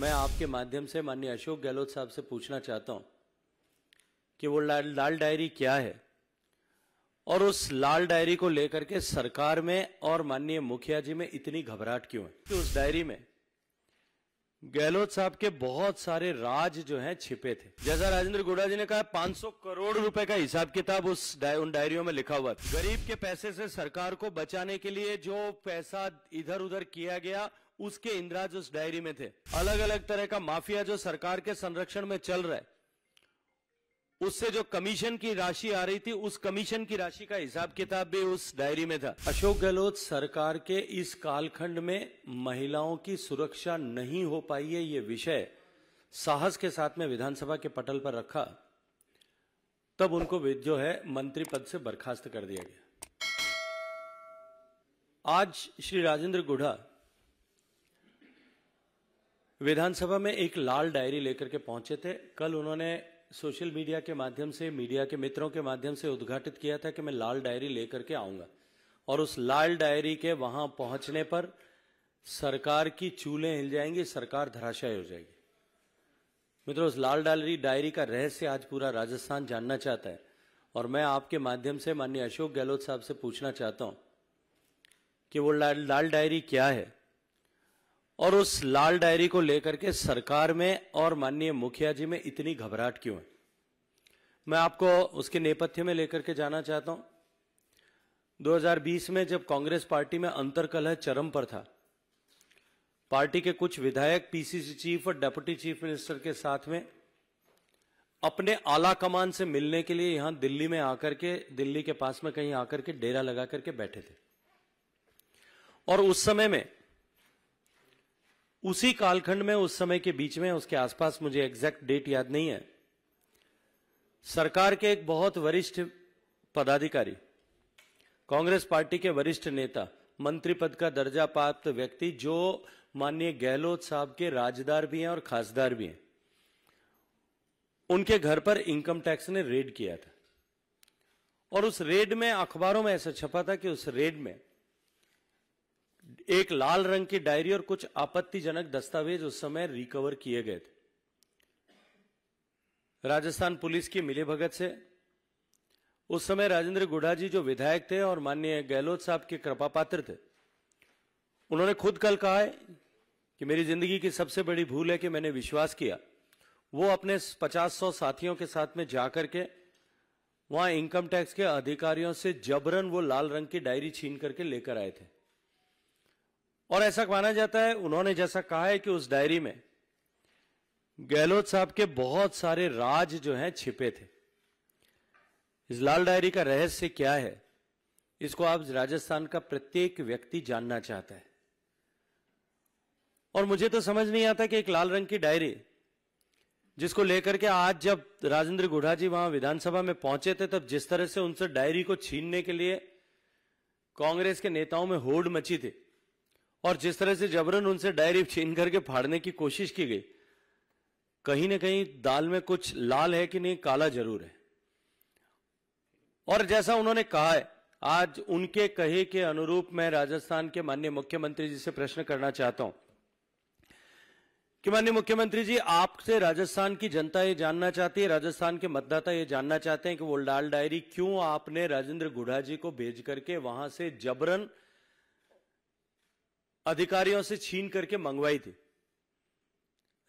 मैं आपके माध्यम से माननीय अशोक गहलोत साहब से पूछना चाहता हूं कि वो लाल लाल डायरी क्या है और उस लाल डायरी को लेकर के सरकार में और माननीय मुखिया जी में इतनी घबराहट क्यों है कि उस डायरी में गहलोत साहब के बहुत सारे राज जो हैं छिपे थे जैसा राजेंद्र गुड़ा जी ने कहा 500 करोड़ रुपए का हिसाब किताब उस डाय, उन डायरियों में लिखा हुआ था गरीब के पैसे से सरकार को बचाने के लिए जो पैसा इधर उधर किया गया उसके इंदिराज उस डायरी में थे अलग अलग तरह का माफिया जो सरकार के संरक्षण में चल रहा है उससे जो कमीशन की राशि आ रही थी उस कमीशन की राशि का हिसाब किताब भी उस डायरी में था अशोक गहलोत सरकार के इस कालखंड में महिलाओं की सुरक्षा नहीं हो पाई है ये विषय साहस के साथ में विधानसभा के पटल पर रखा तब उनको जो है मंत्री पद से बर्खास्त कर दिया गया आज श्री राजेंद्र गुढ़ा विधानसभा में एक लाल डायरी लेकर के पहुंचे थे कल उन्होंने सोशल मीडिया के माध्यम से मीडिया के मित्रों के माध्यम से उद्घाटित किया था कि मैं लाल डायरी लेकर के आऊंगा और उस लाल डायरी के वहां पहुंचने पर सरकार की चूल्हे हिल जाएंगी सरकार धराशायी हो जाएगी मित्रों उस लाल डायरी डायरी का रहस्य आज पूरा राजस्थान जानना चाहता है और मैं आपके माध्यम से माननीय अशोक गहलोत साहब से पूछना चाहता हूं कि वो लाल डायरी क्या है और उस लाल डायरी को लेकर के सरकार में और माननीय मुखिया जी में इतनी घबराहट क्यों है मैं आपको उसके नेपथ्य में लेकर के जाना चाहता हूं 2020 में जब कांग्रेस पार्टी में अंतरकलह चरम पर था पार्टी के कुछ विधायक पीसीसी चीफ और डेप्यूटी चीफ मिनिस्टर के साथ में अपने आला कमान से मिलने के लिए यहां दिल्ली में आकर के दिल्ली के पास में कहीं आकर के डेरा लगा करके बैठे थे और उस समय में उसी कालखंड में उस समय के बीच में उसके आसपास मुझे एग्जैक्ट डेट याद नहीं है सरकार के एक बहुत वरिष्ठ पदाधिकारी कांग्रेस पार्टी के वरिष्ठ नेता मंत्री पद का दर्जा प्राप्त व्यक्ति जो माननीय गहलोत साहब के राजदार भी हैं और खासदार भी हैं उनके घर पर इनकम टैक्स ने रेड किया था और उस रेड में अखबारों में ऐसा छपा था कि उस रेड में एक लाल रंग की डायरी और कुछ आपत्तिजनक दस्तावेज उस समय रिकवर किए गए थे राजस्थान पुलिस की मिले भगत से उस समय राजेंद्र गुढ़ा जी जो विधायक थे और माननीय गहलोत साहब के कृपा पात्र थे उन्होंने खुद कल कहा है कि मेरी जिंदगी की सबसे बड़ी भूल है कि मैंने विश्वास किया वो अपने पचास सौ साथियों के साथ में जाकर के वहां इनकम टैक्स के अधिकारियों से जबरन वो लाल रंग की डायरी छीन करके लेकर आए थे और ऐसा माना जाता है उन्होंने जैसा कहा है कि उस डायरी में गहलोत साहब के बहुत सारे राज जो हैं छिपे थे इस लाल डायरी का रहस्य क्या है इसको आप राजस्थान का प्रत्येक व्यक्ति जानना चाहता है और मुझे तो समझ नहीं आता कि एक लाल रंग की डायरी जिसको लेकर के आज जब राजेंद्र गुढ़ा जी वहां विधानसभा में पहुंचे थे तब जिस तरह से उनसे डायरी को छीनने के लिए कांग्रेस के नेताओं में होड़ मची थी और जिस तरह से जबरन उनसे डायरी छीन करके फाड़ने की कोशिश की गई कहीं ना कहीं दाल में कुछ लाल है कि नहीं काला जरूर है और जैसा उन्होंने कहा है आज उनके कहे के अनुरूप मैं राजस्थान के माननीय मुख्यमंत्री जी से प्रश्न करना चाहता हूं कि माननीय मुख्यमंत्री जी आपसे राजस्थान की जनता ये जानना चाहती है राजस्थान के मतदाता ये जानना चाहते हैं कि वो लाल डायरी क्यों आपने राजेंद्र गुढ़ा जी को भेज करके वहां से जबरन अधिकारियों से छीन करके मंगवाई थी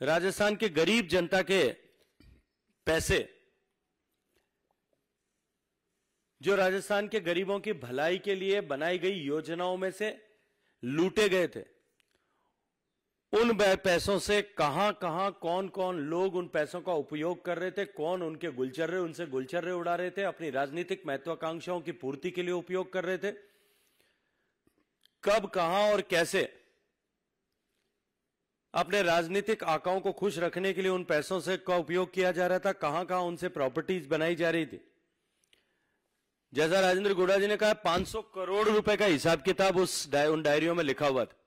राजस्थान के गरीब जनता के पैसे जो राजस्थान के गरीबों की भलाई के लिए बनाई गई योजनाओं में से लूटे गए थे उन पैसों से कहां कहां कौन कौन लोग उन पैसों का उपयोग कर रहे थे कौन उनके गुलचर्रे उनसे गुलचर्रे उड़ा रहे थे अपनी राजनीतिक महत्वाकांक्षाओं की पूर्ति के लिए उपयोग कर रहे थे कब कहां और कैसे अपने राजनीतिक आकाओं को खुश रखने के लिए उन पैसों से का उपयोग किया जा रहा था कहां कहां उनसे प्रॉपर्टीज बनाई जा रही थी जैसा राजेंद्र गुड़ा जी ने कहा 500 करोड़ रुपए का हिसाब किताब उस डाय, उन डायरियों में लिखा हुआ था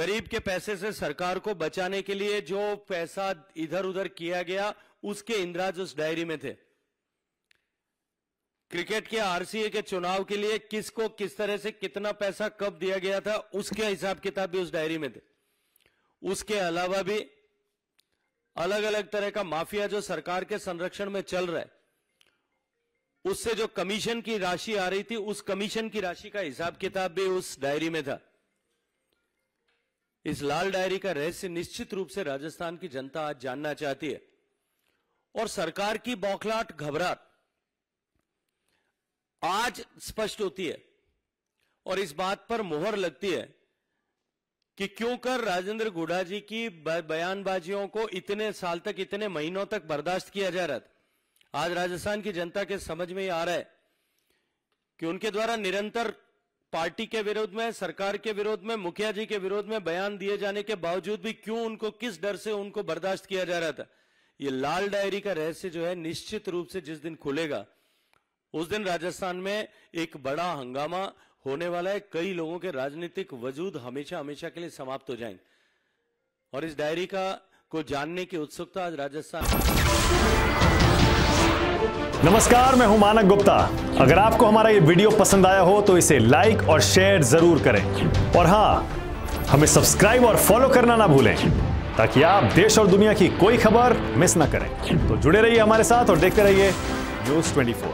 गरीब के पैसे से सरकार को बचाने के लिए जो पैसा इधर उधर किया गया उसके इंद्राज उस डायरी में थे क्रिकेट के आरसीए के चुनाव के लिए किसको किस तरह से कितना पैसा कब दिया गया था उसके हिसाब किताब भी उस डायरी में थे उसके अलावा भी अलग अलग तरह का माफिया जो सरकार के संरक्षण में चल रहा है उससे जो कमीशन की राशि आ रही थी उस कमीशन की राशि का हिसाब किताब भी उस डायरी में था इस लाल डायरी का रहस्य निश्चित रूप से राजस्थान की जनता आज जानना चाहती है और सरकार की बौखलाट घबराहट आज स्पष्ट होती है और इस बात पर मोहर लगती है कि क्यों कर राजेंद्र गुडा जी की बयानबाजियों को इतने साल तक इतने महीनों तक बर्दाश्त किया जा रहा था आज राजस्थान की जनता के समझ में आ रहा है कि उनके द्वारा निरंतर पार्टी के विरोध में सरकार के विरोध में मुखिया जी के विरोध में बयान दिए जाने के बावजूद भी क्यों उनको किस डर से उनको बर्दाश्त किया जा रहा था ये लाल डायरी का रहस्य जो है निश्चित रूप से जिस दिन खुलेगा उस दिन राजस्थान में एक बड़ा हंगामा होने वाला है कई लोगों के राजनीतिक वजूद हमेशा हमेशा के लिए समाप्त हो जाएंगे और इस डायरी का को जानने की उत्सुकता आज राजस्थान नमस्कार मैं हूं मानक गुप्ता अगर आपको हमारा ये वीडियो पसंद आया हो तो इसे लाइक और शेयर जरूर करें और हाँ हमें सब्सक्राइब और फॉलो करना ना भूलें ताकि आप देश और दुनिया की कोई खबर मिस ना करें तो जुड़े रहिए हमारे साथ और देखते रहिए न्यूज फोर